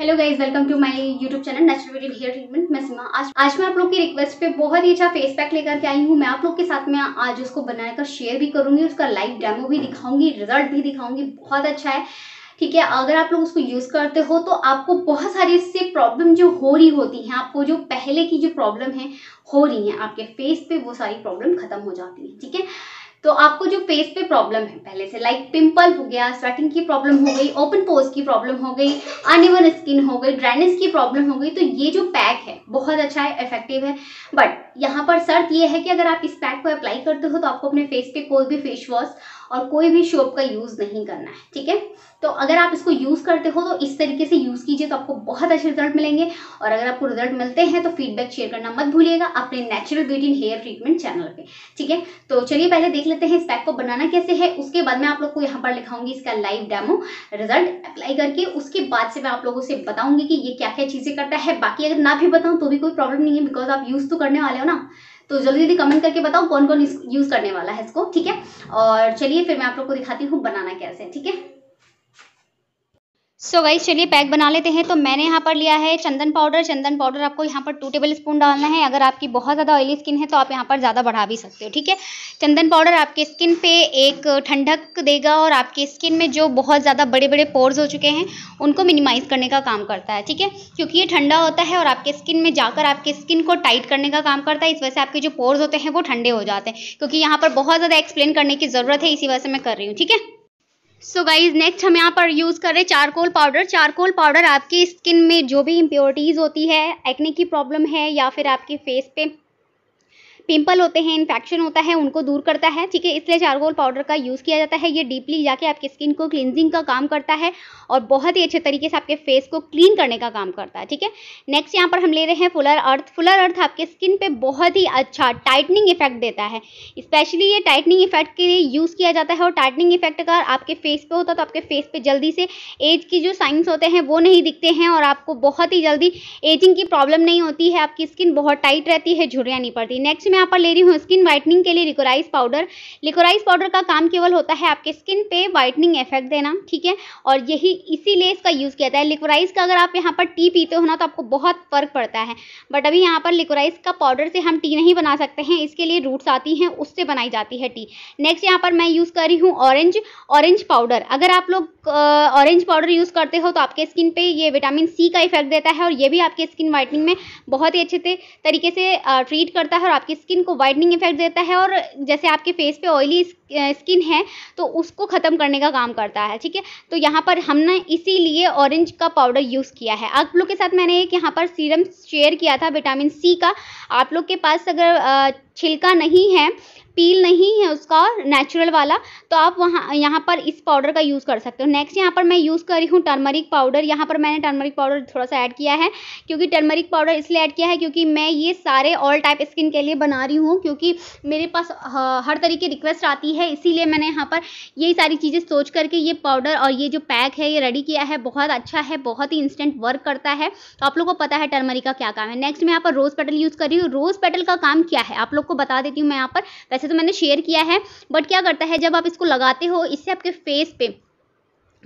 hello guys welcome to my YouTube channel natural beauty hair treatment मैं सीमा आज आज मैं आप लोग की रिक्वेस्ट पे बहुत ही अच्छा फेस पैक लेकर के आई हूँ मैं आप लोग के साथ में आज उसको बनाकर शेयर भी करूँगी उसका लाइव डेमो भी दिखाऊंगी रिजल्ट भी दिखाऊंगी बहुत अच्छा है ठीक है अगर आप लोग उसको यूज़ करते हो तो आपको बहुत सारी इससे प्रॉब्लम जो हो रही होती हैं आपको जो पहले की जो प्रॉब्लम है हो रही हैं आपके फेस पे वो सारी प्रॉब्लम खत्म हो जाती है ठीक है तो आपको जो फेस पे प्रॉब्लम है पहले से लाइक पिंपल हो गया स्वेटिंग की प्रॉब्लम हो गई ओपन पोज की प्रॉब्लम हो गई अनिवन स्किन हो गई ड्राइनेस की प्रॉब्लम हो गई तो ये जो पैक है बहुत अच्छा है इफेक्टिव है बट यहाँ पर शर्त यह है कि अगर आप इस पैक को अप्लाई करते हो तो आपको अपने फेस पे कोई भी फेस वॉश और कोई भी शोप का यूज़ नहीं करना है ठीक है तो अगर आप इसको यूज़ करते हो तो इस तरीके से यूज़ कीजिए तो आपको बहुत अच्छे रिजल्ट मिलेंगे और अगर आपको रिजल्ट मिलते हैं तो फीडबैक शेयर करना मत भूलिएगा अपने natural beauty hair treatment channel पे ठीक है तो चलिए पहले देख लेते हैं इस पैक को बनाना कैसे है उसके बाद मैं आप लोग को यहाँ पर लिखाऊंगी इसका लाइव डेमो रिजल्ट अप्लाई करके उसके बाद से मैं आप लोगों से बताऊंगी कि ये क्या क्या चीज़ें करता है बाकी अगर ना भी बताऊँ तो भी कोई प्रॉब्लम नहीं है बिकॉज आप यूज़ तो करने वाले हो ना तो जल्दी जल्दी कमेंट करके बताओ कौन कौन यूज़ करने वाला है इसको ठीक है और चलिए फिर मैं आप लोग को दिखाती हूँ बनाना कैसे ठीक है सो so गाइस चलिए पैक बना लेते हैं तो मैंने यहाँ पर लिया है चंदन पाउडर चंदन पाउडर आपको यहाँ पर टू टेबल स्पून डालना है अगर आपकी बहुत ज़्यादा ऑयली स्किन है तो आप यहाँ पर ज़्यादा बढ़ा भी सकते हो ठीक है चंदन पाउडर आपके स्किन पे एक ठंडक देगा और आपके स्किन में जो बहुत ज़्यादा बड़े बड़े पोर्स हो चुके हैं उनको मिनिमाइज करने का काम करता है ठीक है क्योंकि ये ठंडा होता है और आपके स्किन में जाकर आपके स्किन को टाइट करने का काम करता है इस वजह से आपके जो पोर्स होते हैं वो ठंडे हो जाते हैं क्योंकि यहाँ पर बहुत ज़्यादा एक्सप्लेन करने की ज़रूरत है इसी वजह से मैं कर रही हूँ ठीक है सो गाइज नेक्स्ट हम यहाँ पर यूज़ कर रहे हैं चारकोल पाउडर चारकोल पाउडर आपकी स्किन में जो भी इम्प्योरिटीज़ होती है एक्ने की प्रॉब्लम है या फिर आपके फेस पे पिंपल होते हैं इन्फेक्शन होता है उनको दूर करता है ठीक है इसलिए चारकोल पाउडर का यूज़ किया जाता है ये डीपली जाके आपकी स्किन को क्लिनजिंग का काम करता है और बहुत ही अच्छे तरीके से आपके फेस को क्लीन करने का काम करता है ठीक है नेक्स्ट यहाँ पर हम ले रहे हैं फुलर अर्थ फुलर अर्थ आपके स्किन पर बहुत ही अच्छा टाइटनिंग इफेक्ट देता है स्पेशली ये टाइटनिंग इफेक्ट के लिए यूज़ किया जाता है और टाइटनिंग इफेक्ट अगर आपके फेस पर होता तो आपके फेस पर जल्दी से एज की जो साइंस होते हैं वो नहीं दिखते हैं और आपको बहुत ही जल्दी एजिंग की प्रॉब्लम नहीं होती है आपकी स्किन बहुत टाइट रहती है झुरियाँ नहीं पड़ती नेक्स्ट मैं यहाँ पर ले रही हूँ स्किन वाइटनिंग के लिए लिकोराइज पाउडर लिकोराइज पाउडर का काम केवल होता है आपके स्किन पे वाइटनिंग इफेक्ट देना ठीक है और यही इसीलिए इसका यूज़ किया जाता है लिकोराइज का अगर आप यहाँ पर टी पीते हो ना तो आपको बहुत फ़र्क पड़ता है बट अभी यहाँ पर लिकोराइज का पाउडर से हम टी नहीं बना सकते हैं इसके लिए रूट्स आती हैं उससे बनाई जाती है टी नेक्स्ट यहाँ पर मैं यूज़ कर रही हूँ ऑरेंज ऑरेंज पाउडर अगर आप लोग ऑरेंज पाउडर यूज़ करते हो तो आपके स्किन पे ये विटामिन सी का इफेक्ट देता है और ये भी आपके स्किन वाइटनिंग में बहुत ही अच्छे तरीके से ट्रीट करता है और आपकी स्किन को वाइटनिंग इफेक्ट देता है और जैसे आपके फेस पे ऑयली स्किन है तो उसको ख़त्म करने का काम करता है ठीक है तो यहाँ पर हमने इसीलिए ऑरेंज का पाउडर यूज़ किया है आप लोग के साथ मैंने एक यहाँ पर सीरम शेयर किया था विटामिन सी का आप लोग के पास अगर छिलका नहीं है पील नहीं है उसका नेचुरल वाला तो आप वहाँ यहाँ पर इस पाउडर का यूज़ कर सकते हो नेक्स्ट यहाँ पर मैं यूज़ कर रही हूँ टर्मरिक पाउडर यहाँ पर मैंने टर्मरिक पाउडर थोड़ा सा ऐड किया है क्योंकि टर्मरिक पाउडर इसलिए ऐड किया है क्योंकि मैं ये सारे ऑल टाइप स्किन के लिए बना रही हूँ क्योंकि मेरे पास हाँ, हर तरीके रिक्वेस्ट आती है इसीलिए मैंने यहाँ पर ये सारी चीज़ें सोच करके ये पाउडर और ये जो पैक है ये रेडी किया है बहुत अच्छा है बहुत ही इंस्टेंट वर्क करता है तो आप लोग को पता है टर्मरिक का क्या काम है नेक्स्ट मैं यहाँ पर रोज़ पेटल यूज़ कर रही हूँ रोज़ पेटल का काम क्या है आप लोग को बता देती हूँ मैं यहाँ पर वैसे तो मैंने शेयर किया है बट क्या करता है जब आप इसको लगाते हो इससे आपके फेस पे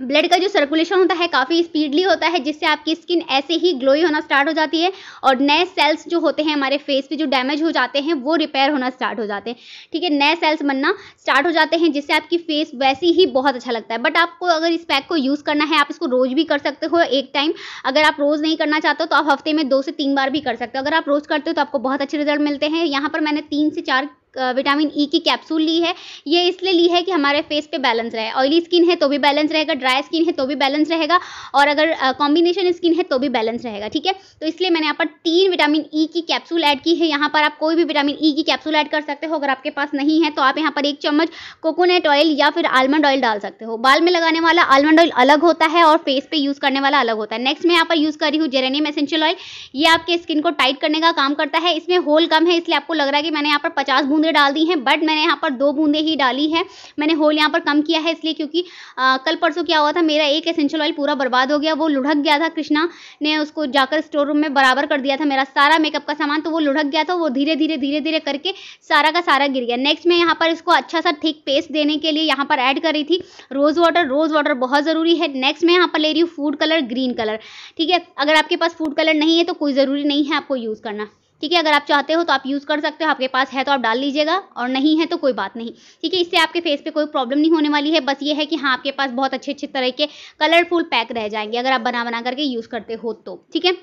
ब्लड का जो सर्कुलेशन होता है काफ़ी स्पीडली होता है जिससे आपकी स्किन ऐसे ही ग्लोई होना स्टार्ट हो जाती है और नए सेल्स जो होते हैं हमारे फेस पे जो डैमेज हो जाते हैं वो रिपेयर होना स्टार्ट हो जाते हैं ठीक है नए सेल्स बनना स्टार्ट हो जाते हैं जिससे आपकी फेस वैसे ही बहुत अच्छा लगता है बट आपको अगर इस पैक को यूज़ करना है आप इसको रोज़ भी कर सकते हो एक टाइम अगर आप रोज़ नहीं करना चाहते हो तो आप हफ्ते में दो से तीन बार भी कर सकते हो अगर आप रोज़ करते हो तो आपको बहुत अच्छे रिजल्ट मिलते हैं यहाँ पर मैंने तीन से चार विटामिन ई e की कैप्सूल ली है ये इसलिए ली है कि हमारे फेस पे बैलेंस रहे ऑयली स्किन है तो भी बैलेंस रहेगा ड्राई स्किन है तो भी बैलेंस रहेगा और अगर कॉम्बिनेशन स्किन है तो भी बैलेंस रहेगा ठीक है तो इसलिए मैंने यहाँ पर तीन विटामिन ई e की कैप्सूल ऐड की है यहाँ पर आप कोई भी विटामिन ई e की कैप्सूल ऐड कर सकते हो अगर आपके पास नहीं है तो आप यहाँ पर एक चम्मच कोकोनट ऑयल या फिर आलमंड ऑयल डाल सकते हो बाल में लगाने वाला आलमंड ऑयल अलग होता है और फेस पर यूज़ करने वाला अलग होता है नेक्स्ट मैं यहाँ पर यूज़ कर रही हूँ जेरेनियम एसेंशियल ऑयल ये आपके स्किन को टाइट करने का काम करता है इसमें होल कम है इसलिए आपको लग रहा है कि मैंने यहाँ पर पचास बूंद बूंदे डाल दी हैं बट मैंने यहाँ पर दो बूंदे ही डाली है मैंने होल यहाँ पर कम किया है इसलिए क्योंकि आ, कल परसों क्या हुआ था मेरा एक एसेंशियल ऑयल पूरा बर्बाद हो गया वो लुढ़क गया था कृष्णा ने उसको जाकर स्टोर रूम में बराबर कर दिया था मेरा सारा मेकअप का सामान तो वो लुढ़क गया था वो धीरे धीरे धीरे धीरे करके सारा का सारा गिर गया नेक्स्ट मैं यहाँ पर इसको अच्छा सा थिक पेस्ट देने के लिए यहाँ पर ऐड कर रही थी रोज़ वाटर रोज़ वाटर बहुत ज़रूरी है नेक्स्ट मैं यहाँ पर ले रही हूँ फूड कलर ग्रीन कलर ठीक है अगर आपके पास फूड कलर नहीं है तो कोई ज़रूरी नहीं है आपको यूज़ करना ठीक है अगर आप चाहते हो तो आप यूज़ कर सकते हो आपके पास है तो आप डाल लीजिएगा और नहीं है तो कोई बात नहीं ठीक है इससे आपके फेस पे कोई प्रॉब्लम नहीं होने वाली है बस ये है कि हाँ आपके पास बहुत अच्छे अच्छे तरह के कलरफुल पैक रह जाएंगे अगर आप बना बना करके यूज़ करते हो तो ठीक है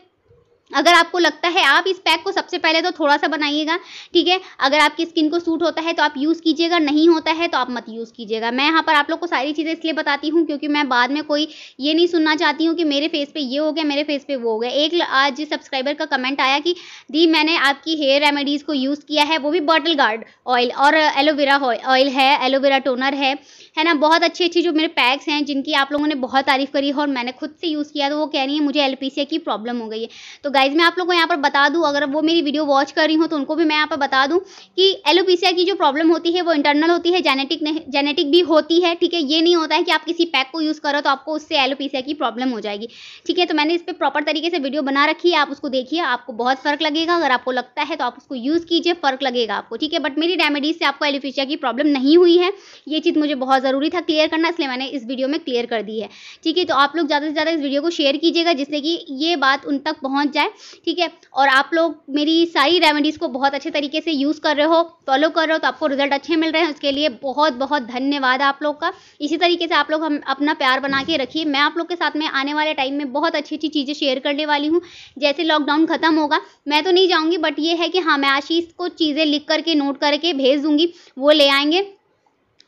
अगर आपको लगता है आप इस पैक को सबसे पहले तो थोड़ा सा बनाइएगा ठीक है अगर आपकी स्किन को सूट होता है तो आप यूज़ कीजिएगा नहीं होता है तो आप मत यूज़ कीजिएगा मैं यहाँ पर आप लोग को सारी चीज़ें इसलिए बताती हूँ क्योंकि मैं बाद में कोई ये नहीं सुनना चाहती हूँ कि मेरे फेस पे ये हो गया मेरे फेस पे वो हो गया एक आज सब्सक्राइबर का कमेंट आया कि दी मैंने आपकी हेयर रेमेडीज़ को यूज़ किया है वो भी बॉटल गार्ड ऑयल और एलोवेरा ऑयल है एलोवेरा टोनर है है ना बहुत अच्छी अच्छी जो मेरे पैक्स हैं जिनकी आप लोगों ने बहुत तारीफ़ करी है और मैंने खुद से यूज़ किया तो वो कह रही है मुझे एल की प्रॉब्लम हो गई है तो गाइज मैं आप लोगों को यहाँ पर बता दूँ अगर वो मेरी वीडियो वॉच कर रही हो तो उनको भी मैं यहाँ पर बता दूँ कि एलोपीसिया की जो प्रॉब्लम होती है वो इंटरनल होती है जेनेटिक जेनेटिक भी होती है ठीक है ये नहीं होता है कि आप किसी पैक को यूज़ करो तो आपको उससे एलोपीसिया की प्रॉब्लम हो जाएगी ठीक है तो मैंने इस पर प्रॉपर तरीके से वीडियो बना रखी है आप उसको देखिए आपको बहुत फ़र्क लगेगा अगर आपको लगता है तो आप उसको यूज़ कीजिए फ़र्क लगेगा आपको ठीक है बट मेरी रेमेडीज से आपको एलोपीसिया की प्रॉब्लम नहीं हुई है ये चीज़ मुझे बहुत ज़रूरी था क्लियर करना इसलिए मैंने इस वीडियो में क्लियर कर दी है ठीक है तो आप लोग ज़्यादा से ज़्यादा इस वीडियो को शेयर कीजिएगा जिससे कि ये बात उन तक पहुँच जाए ठीक है और आप लोग मेरी सारी रेमेडीज़ को बहुत अच्छे तरीके से यूज़ कर रहे हो फॉलो कर रहे हो तो आपको रिजल्ट अच्छे मिल रहे हैं उसके लिए बहुत बहुत धन्यवाद आप लोग का इसी तरीके से आप लोग हम अपना प्यार बना के रखिए मैं आप लोग के साथ में आने वाले टाइम में बहुत अच्छी अच्छी चीज़ें शेयर करने वाली हूँ जैसे लॉकडाउन ख़त्म होगा मैं तो नहीं जाऊँगी बट ये है कि हाँ मैं आशीष को चीज़ें लिख करके नोट करके भेज दूँगी वो ले आएंगे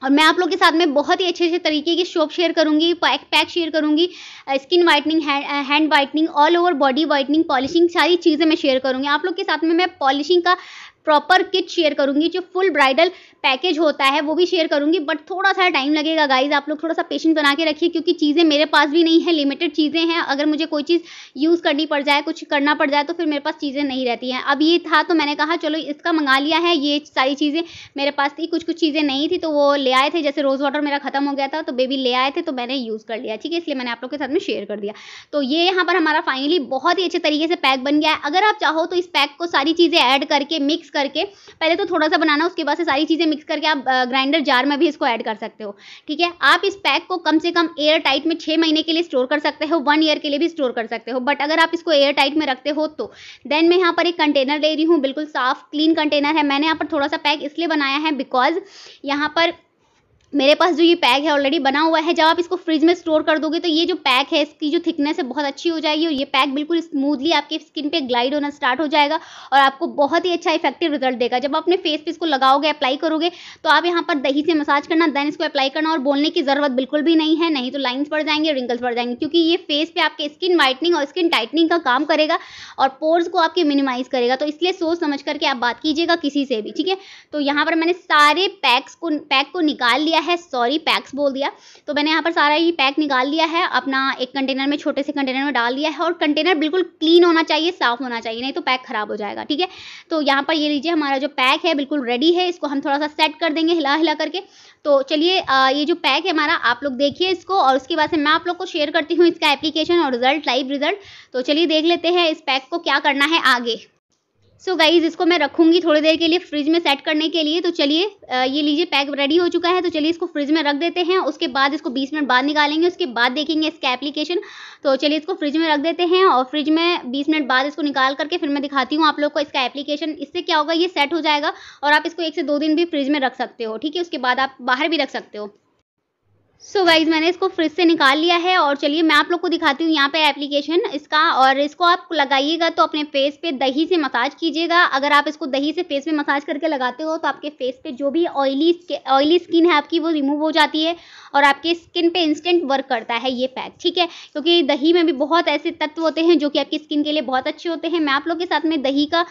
और मैं आप लोग के साथ में बहुत ही अच्छे अच्छे तरीके की शॉप शेयर करूँगी पैक पैक शेयर करूँगी skin whitening hand whitening all over body whitening polishing सारी चीज़ें मैं शेयर करूँगी आप लोग के साथ में मैं पॉलिशिंग का प्रॉपर किट शेयर करूँगी जो फुल ब्राइडल पैकेज होता है वो भी शेयर करूंगी बट थोड़ा सा टाइम लगेगा गाइज आप लोग थोड़ा सा पेशेंट बना के रखिए क्योंकि चीज़ें मेरे पास भी नहीं है लिमिटेड चीज़ें हैं अगर मुझे कोई चीज़ यूज़ करनी पड़ जाए कुछ करना पड़ जाए तो फिर मेरे पास चीज़ें नहीं रहती हैं अब ये था तो मैंने कहा चलो इसका मंगा लिया है ये सारी चीज़ें मेरे पास थी कुछ कुछ चीज़ें नहीं थी तो वो ले आए थे जैसे रोज़ वाटर मेरा ख़त्म हो गया था तो बेबी ले आए थे तो मैंने यूज़ कर लिया ठीक है इसलिए मैंने आप लोग के साथ में शेयर कर दिया तो ये यहाँ पर हमारा फाइनली बहुत ही अच्छे तरीके से पैक बन गया है अगर आप चाहो तो इस पैक को सारी चीज़ें ऐड करके मिक्स करके पहले तो थोड़ा सा बनाना उसके बाद से सारी चीज़ें मिक्स करके आप ग्राइंडर जार में भी इसको ऐड कर सकते हो ठीक है आप इस पैक को कम से कम एयर टाइट में छः महीने के लिए स्टोर कर सकते हो वन ईयर के लिए भी स्टोर कर सकते हो बट अगर आप इसको एयर टाइट में रखते हो तो देन मैं यहाँ पर एक कंटेनर ले रही हूँ बिल्कुल साफ क्लीन कंटेनर है मैंने यहाँ पर थोड़ा सा पैक इसलिए बनाया है बिकॉज यहाँ पर मेरे पास जो ये पैक है ऑलरेडी बना हुआ है जब आप इसको फ्रिज में स्टोर कर दोगे तो ये जो पैक है इसकी जो थिकनेस है बहुत अच्छी हो जाएगी और ये पैक बिल्कुल स्मूथली आपके स्किन पे ग्लाइड होना स्टार्ट हो जाएगा और आपको बहुत ही अच्छा इफेक्टिव रिजल्ट देगा जब आप अपने फेस पे इसको लगाओगे अप्लाई करोगे तो आप यहाँ पर दही से मसाज करना देन इसको अप्लाई करना और बोलने की ज़रूरत बिल्कुल भी नहीं है नहीं तो लाइन्स पड़ जाएंगे रिंकल्स पड़ जाएंगे क्योंकि ये फेस पर आपके स्किन वाइटनिंग और स्किन टाइटनिंग का काम करेगा और पोर्स को आपके मिनिमाइज करेगा तो इसलिए सोच समझ करके आप बात कीजिएगा किसी से भी ठीक है तो यहाँ पर मैंने सारे पैक्स को पैक को निकाल लिया है सॉरी पैक्स बोल दिया तो मैंने यहाँ पर सारा ये पैक निकाल लिया है अपना एक कंटेनर में छोटे से कंटेनर में डाल लिया है और कंटेनर बिल्कुल क्लीन होना चाहिए साफ होना चाहिए नहीं तो पैक ख़राब हो जाएगा ठीक है तो यहाँ पर ये लीजिए हमारा जो पैक है बिल्कुल रेडी है इसको हम थोड़ा सा सेट कर देंगे हिला हिला करके तो चलिए ये जो पैक है हमारा आप लोग देखिए इसको और उसके बाद से मैं आप लोग को शेयर करती हूँ इसका एप्लीकेशन और रिजल्ट लाइव रिजल्ट तो चलिए देख लेते हैं इस पैक को क्या करना है आगे सो so गाइज इसको मैं रखूँगी थोड़ी देर के लिए फ्रिज में सेट करने के लिए तो चलिए ये लीजिए पैक रेडी हो चुका है तो चलिए इसको फ्रिज में रख देते हैं उसके बाद इसको 20 मिनट बाद निकालेंगे उसके बाद देखेंगे इसका एप्लीकेशन तो चलिए इसको फ्रिज में रख देते हैं और फ्रिज में बीस मिनट बाद इसको निकाल करके फिर मैं दिखाती हूँ आप लोग को इसका एप्लीकेशन इससे क्या होगा ये सेट हो जाएगा और आप इसको एक से दो दिन भी फ्रिज में रख सकते हो ठीक है उसके बाद आप बाहर भी रख सकते हो सो so गाइज मैंने इसको फ्रिज से निकाल लिया है और चलिए मैं आप लोग को दिखाती हूँ यहाँ पे एप्लीकेशन इसका और इसको आप लगाइएगा तो अपने फेस पे दही से मसाज कीजिएगा अगर आप इसको दही से फेस पे मसाज करके लगाते हो तो आपके फेस पे जो भी ऑयली ऑयली स्किन है आपकी वो रिमूव हो जाती है और आपके स्किन पे इंस्टेंट वर्क करता है ये पैक ठीक है क्योंकि दही में भी बहुत ऐसे तत्व होते हैं जो कि आपकी स्किन के लिए बहुत अच्छे होते हैं मैं आप लोग के साथ में दही का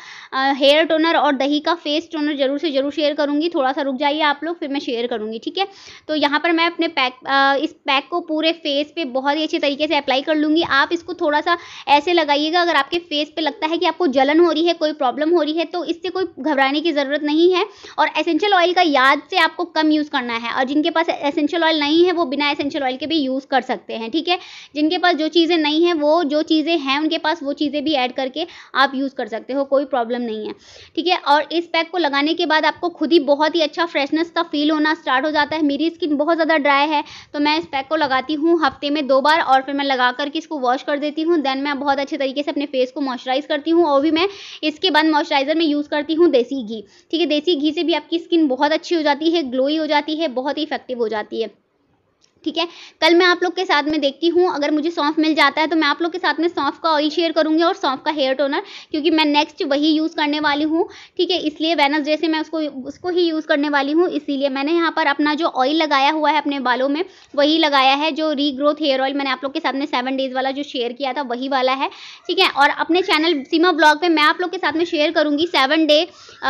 हेयर टोनर और दही का फेस टोनर जरूर से जरूर शेयर करूँगी थोड़ा सा रुक जाइए आप लोग फिर मैं शेयर करूँगी ठीक है तो यहाँ पर मैं अपने पैक इस पैक को पूरे फेस पे बहुत ही अच्छे तरीके से अप्लाई कर लूँगी आप इसको थोड़ा सा ऐसे लगाइएगा अगर आपके फेस पे लगता है कि आपको जलन हो रही है कोई प्रॉब्लम हो रही है तो इससे कोई घबराने की ज़रूरत नहीं है और एसेंशियल ऑयल का याद से आपको कम यूज़ करना है और जिनके पास एसेंशियल ऑयल नहीं है वो बिना एसेंशियल ऑयल के भी यूज़ कर सकते हैं ठीक है जिनके पास जो चीज़ें नहीं हैं वो जो चीज़ें हैं उनके पास वो चीज़ें भी ऐड करके आप यूज़ कर सकते हो कोई प्रॉब्लम नहीं है ठीक है और इस पैक को लगाने के बाद आपको खुद ही बहुत ही अच्छा फ्रेशनेस का फील होना स्टार्ट हो जाता है मेरी स्किन बहुत ज़्यादा ड्राई है तो मैं इस पैक को लगाती हूँ हफ्ते में दो बार और फिर मैं लगा करके इसको वॉश कर देती हूँ देन मैं बहुत अच्छे तरीके से अपने फेस को मॉइस्चराइज करती हूँ और भी मैं इसके बाद मॉइस्चराइज़र में यूज़ करती हूँ देसी घी ठीक है देसी घी से भी आपकी स्किन बहुत अच्छी हो जाती है ग्लोई हो जाती है बहुत ही इफेक्टिव हो जाती है ठीक है कल मैं आप लोग के साथ में देखती हूँ अगर मुझे सौंफ मिल जाता है तो मैं आप लोग के साथ में सौंफ का ऑयल शेयर करूँगी और सौंफ का हेयर टोनर क्योंकि मैं नेक्स्ट वही यूज़ करने वाली हूँ ठीक है इसलिए वेनसडे से मैं उसको उसको ही यूज़ करने वाली हूँ इसीलिए मैंने यहाँ पर अपना जो ऑयल लगाया हुआ है अपने बालों में वही लगाया है जो रीग्रोथ हेयर ऑयल मैंने आप लोग के साथ में सेवन डेज़ वाला जो शेयर किया था वही वाला है ठीक है और अपने चैनल सीमा ब्लॉग पर मैं आप लोग के साथ में शेयर करूँगी सेवन डे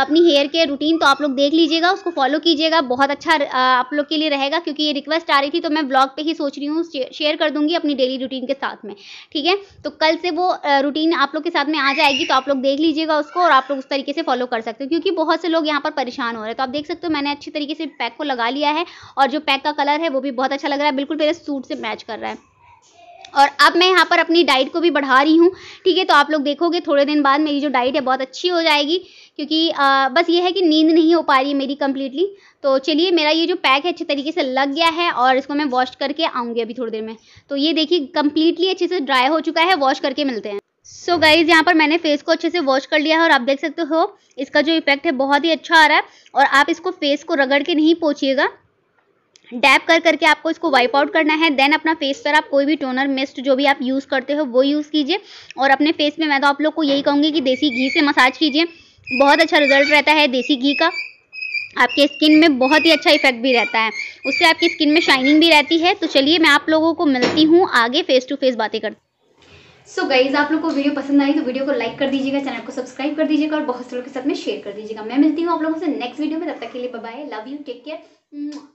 अपनी हेयर केयर रूटीन तो आप लोग देख लीजिएगा उसको फॉलो कीजिएगा बहुत अच्छा आप लोग के लिए रहेगा क्योंकि ये रिक्वेस्ट आ रही थी तो मैं मैं ब्लॉग पे ही सोच रही हूँ शेयर कर दूंगी अपनी डेली रूटीन के साथ में ठीक है तो कल से वो रूटीन आप लोग के साथ में आ जाएगी तो आप लोग देख लीजिएगा उसको और आप लोग उस तरीके से फॉलो कर सकते हो क्योंकि बहुत से लोग यहाँ पर परेशान हो रहे हैं तो आप देख सकते हो मैंने अच्छी तरीके से पैक को लगा लिया है और जो पैक का कलर है वो भी बहुत अच्छा लग रहा है बिल्कुल मेरे सूट से मैच कर रहा है और अब मैं यहाँ पर अपनी डाइट को भी बढ़ा रही हूँ ठीक है तो आप लोग देखोगे थोड़े दिन बाद मेरी जो डाइट है बहुत अच्छी हो जाएगी क्योंकि आ, बस ये है कि नींद नहीं हो पा रही है मेरी कम्प्लीटली तो चलिए मेरा ये जो पैक है अच्छे तरीके से लग गया है और इसको मैं वॉश करके आऊँगी अभी थोड़ी देर में तो ये देखिए कम्प्लीटली अच्छे से ड्राई हो चुका है वॉश करके मिलते हैं सो so गाइज़ यहाँ पर मैंने फेस को अच्छे से वॉश कर लिया है और आप देख सकते हो इसका जो इफेक्ट है बहुत ही अच्छा आ रहा है और आप इसको फेस को रगड़ के नहीं पोछिएगा डैप कर करके आपको इसको वाइप आउट करना है देन अपना फेस पर आप कोई भी टोनर मिस्ट जो भी आप यूज़ करते हो वो यूज़ कीजिए और अपने फेस में मैं तो आप लोग को यही कहूँगी कि देसी घी से मसाज कीजिए बहुत अच्छा रिजल्ट रहता है देसी घी का आपके स्किन में बहुत ही अच्छा इफेक्ट भी रहता है उससे आपकी स्किन में शाइनिंग भी रहती है तो चलिए मैं आप लोगों को मिलती हूँ आगे फेस टू फेस बातें करती सो so गाइज आप लोग को वीडियो पसंद आई तो वीडियो को लाइक कर दीजिएगा चैनल को सब्सक्राइब कर दीजिएगा और बहुत से लोगों के साथ में शेयर कर दीजिएगा मैं मिलती हूँ आप लोगों से नेक्स्ट वीडियो में तब तक के लिए bye love you take care